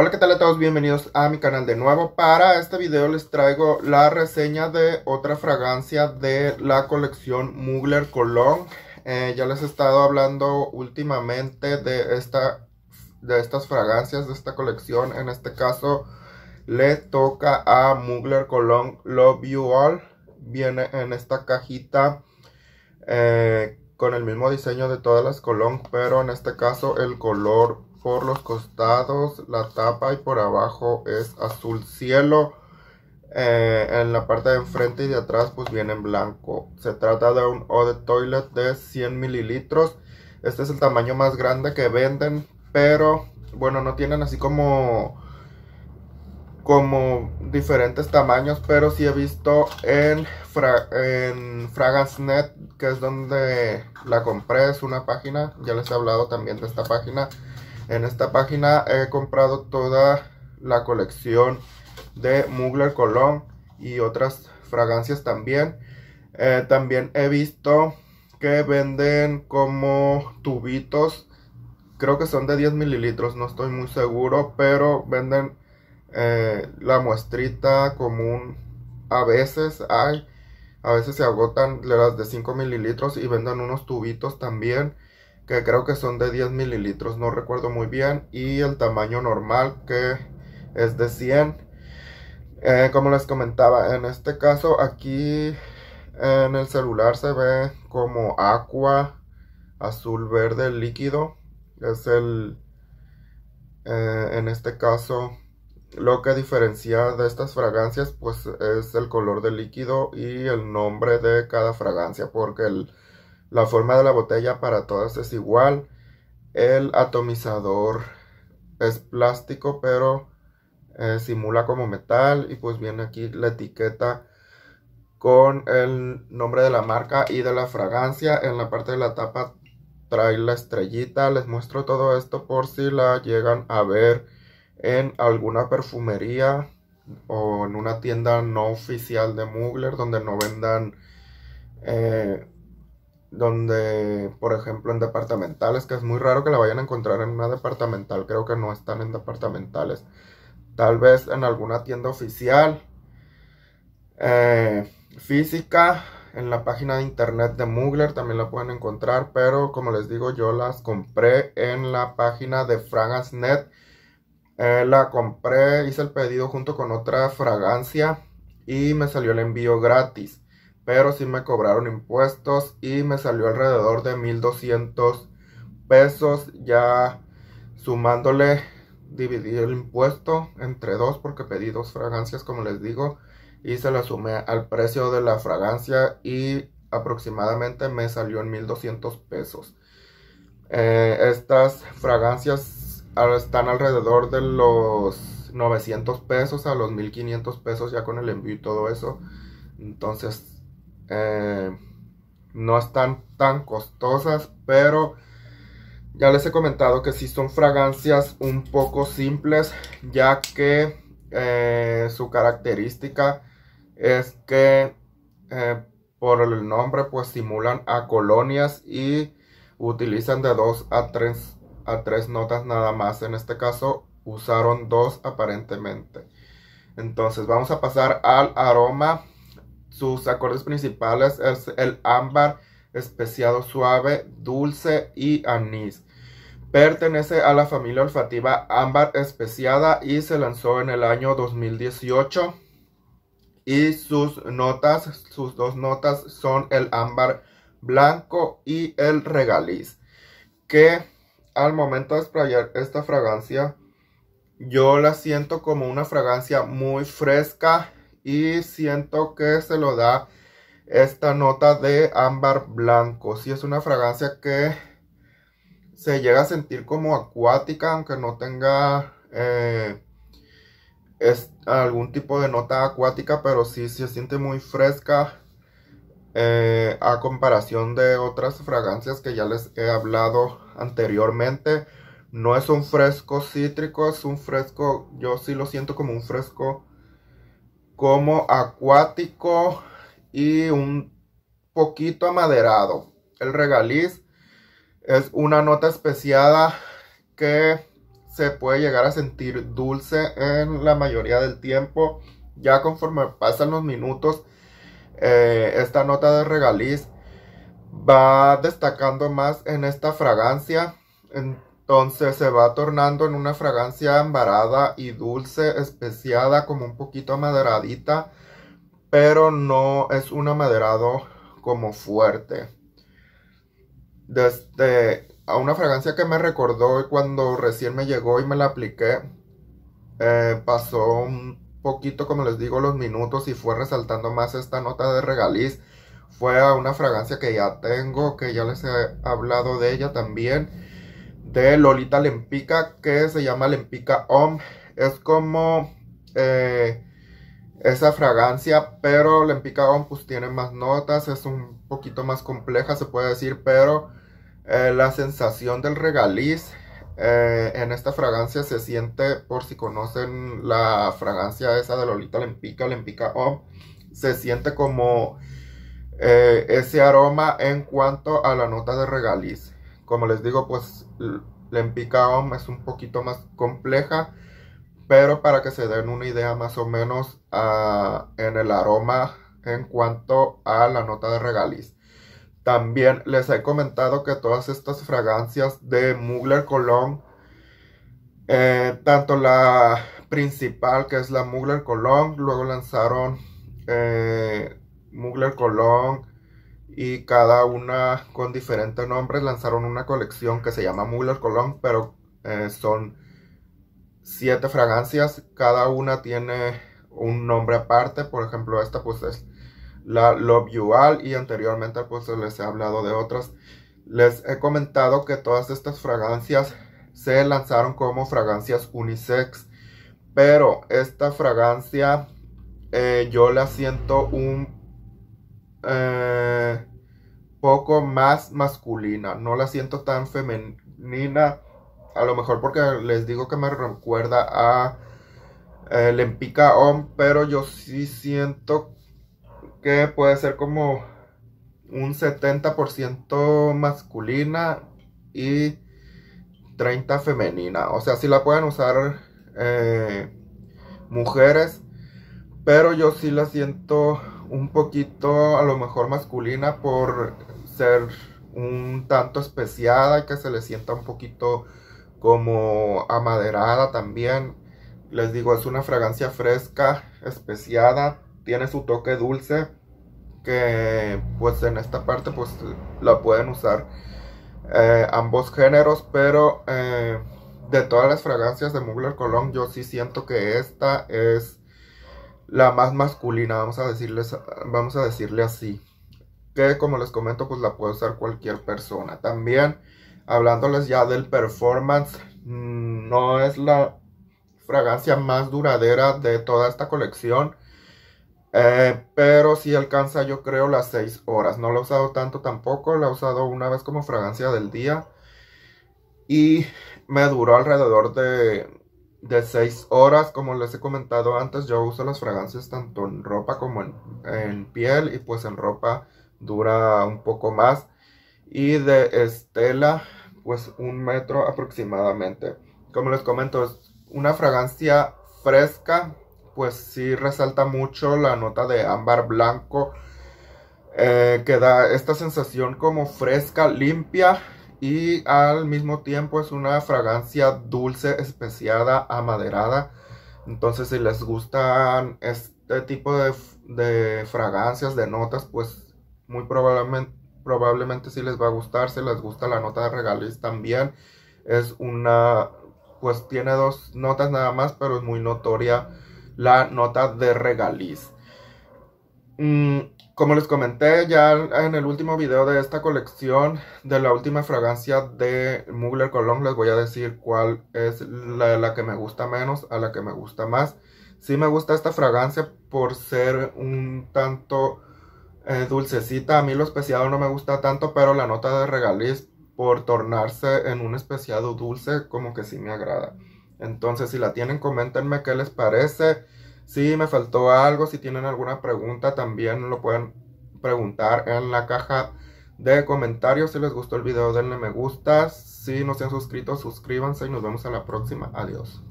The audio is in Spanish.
Hola, ¿qué tal a todos? Bienvenidos a mi canal de nuevo. Para este video les traigo la reseña de otra fragancia de la colección Mugler Colón. Eh, ya les he estado hablando últimamente de, esta, de estas fragancias de esta colección. En este caso le toca a Mugler Colón Love You All. Viene en esta cajita eh, con el mismo diseño de todas las Colón, pero en este caso el color por los costados, la tapa y por abajo es azul cielo. Eh, en la parte de enfrente y de atrás pues viene en blanco. Se trata de un eau de toilet de 100 mililitros. Este es el tamaño más grande que venden, pero bueno, no tienen así como como diferentes tamaños, pero si he visto en, Fra en que es donde la compré, es una página, ya les he hablado también de esta página, en esta página he comprado toda la colección de Mugler Colón y otras fragancias también. Eh, también he visto que venden como tubitos. Creo que son de 10 mililitros, no estoy muy seguro, pero venden eh, la muestrita común. A veces hay, a veces se agotan las de 5 mililitros y venden unos tubitos también que creo que son de 10 mililitros, no recuerdo muy bien, y el tamaño normal que es de 100. Eh, como les comentaba, en este caso aquí en el celular se ve como agua azul verde líquido, es el, eh, en este caso, lo que diferencia de estas fragancias pues es el color del líquido y el nombre de cada fragancia, porque el la forma de la botella para todas es igual. El atomizador es plástico, pero eh, simula como metal. Y pues viene aquí la etiqueta con el nombre de la marca y de la fragancia. En la parte de la tapa trae la estrellita. Les muestro todo esto por si la llegan a ver en alguna perfumería o en una tienda no oficial de Mugler donde no vendan eh, donde, por ejemplo, en departamentales, que es muy raro que la vayan a encontrar en una departamental, creo que no están en departamentales, tal vez en alguna tienda oficial, eh, física, en la página de internet de Mugler también la pueden encontrar, pero como les digo, yo las compré en la página de Fragasnet eh, la compré, hice el pedido junto con otra fragancia y me salió el envío gratis pero sí me cobraron impuestos y me salió alrededor de 1200 pesos ya sumándole dividí el impuesto entre dos porque pedí dos fragancias como les digo y se la sumé al precio de la fragancia y aproximadamente me salió en 1200 pesos eh, estas fragancias están alrededor de los 900 pesos a los 1500 pesos ya con el envío y todo eso entonces eh, no están tan costosas, pero ya les he comentado que sí son fragancias un poco simples, ya que eh, su característica es que eh, por el nombre pues simulan a colonias y utilizan de 2 a 3 a tres notas nada más. En este caso usaron dos aparentemente. Entonces vamos a pasar al aroma sus acordes principales es el ámbar, especiado suave, dulce y anís. Pertenece a la familia olfativa ámbar especiada y se lanzó en el año 2018. Y sus notas, sus dos notas son el ámbar blanco y el regaliz. Que al momento de sprayar esta fragancia, yo la siento como una fragancia muy fresca, y siento que se lo da esta nota de ámbar blanco. Si sí, es una fragancia que se llega a sentir como acuática, aunque no tenga eh, algún tipo de nota acuática, pero sí, se siente muy fresca eh, a comparación de otras fragancias que ya les he hablado anteriormente. No es un fresco cítrico, es un fresco, yo sí lo siento como un fresco como acuático y un poquito amaderado. El regaliz es una nota especiada que se puede llegar a sentir dulce en la mayoría del tiempo. Ya conforme pasan los minutos, eh, esta nota de regaliz va destacando más en esta fragancia. Entonces se va tornando en una fragancia embarada y dulce, especiada, como un poquito amaderadita, pero no es un amaderado como fuerte. Desde a una fragancia que me recordó cuando recién me llegó y me la apliqué, eh, pasó un poquito, como les digo, los minutos y fue resaltando más esta nota de regaliz. Fue a una fragancia que ya tengo, que ya les he hablado de ella también de Lolita Lempica que se llama Lempica Om. Es como eh, esa fragancia, pero Lempica Om pues tiene más notas, es un poquito más compleja se puede decir, pero eh, la sensación del regaliz eh, en esta fragancia se siente, por si conocen la fragancia esa de Lolita Lempica, Lempica Om, se siente como ese aroma en cuanto a la nota de regaliz como les digo, pues la home es un poquito más compleja, pero para que se den una idea más o menos ah, en el aroma en cuanto a la nota de regaliz. También les he comentado que todas estas fragancias de Mugler Colón, eh, tanto la principal que es la Mugler Colón, luego lanzaron eh, Mugler Colón, y cada una con diferentes nombres lanzaron una colección que se llama Muller Cologne, pero eh, son siete fragancias, cada una tiene un nombre aparte, por ejemplo esta pues es la Love You All y anteriormente pues les he hablado de otras. Les he comentado que todas estas fragancias se lanzaron como fragancias unisex, pero esta fragancia eh, yo la siento un eh, poco más masculina. No la siento tan femenina. A lo mejor porque les digo que me recuerda a El eh, Lempica pero yo sí siento que puede ser como un 70% masculina y 30 femenina. O sea, si la pueden usar eh, mujeres, pero yo sí la siento un poquito a lo mejor masculina por ser un tanto especiada, y que se le sienta un poquito como amaderada también. Les digo, es una fragancia fresca, especiada, tiene su toque dulce, que pues en esta parte pues la pueden usar eh, ambos géneros, pero eh, de todas las fragancias de Mugler Cologne yo sí siento que esta es la más masculina, vamos a, decirles, vamos a decirle así. Que como les comento, pues la puede usar cualquier persona. También, hablándoles ya del performance, mm, no es la fragancia más duradera de toda esta colección. Eh, pero sí alcanza yo creo las 6 horas. No la he usado tanto tampoco. La he usado una vez como fragancia del día. Y me duró alrededor de de 6 horas. Como les he comentado antes, yo uso las fragancias tanto en ropa como en, piel y pues en ropa dura un poco más. Y de estela, pues un metro aproximadamente. Como les comento, es una fragancia fresca, pues sí resalta mucho la nota de ámbar blanco. Eh, que da esta sensación como fresca, limpia y al mismo tiempo es una fragancia dulce, especiada, amaderada. Entonces si les gustan este tipo de, fragancias, de notas, pues muy probablemente, probablemente sí les va a gustar. Si les gusta la nota de regaliz también, es una, pues tiene dos notas nada más, pero es muy notoria la nota de regaliz. Mm, como les comenté ya en el último video de esta colección, de la última fragancia de Mugler Cologne, les voy a decir cuál es la, que me gusta menos a la que me gusta más. Sí me gusta esta fragancia por ser un tanto eh, dulcecita. A mí lo especiado no me gusta tanto, pero la nota de regaliz por tornarse en un especiado dulce como que sí me agrada. Entonces si la tienen, coméntenme qué les parece. Si me faltó algo, si tienen alguna pregunta, también lo pueden preguntar en la caja de comentarios. Si les gustó el video, denle me gusta. Si no se han suscrito, suscríbanse y nos vemos a la próxima. Adiós.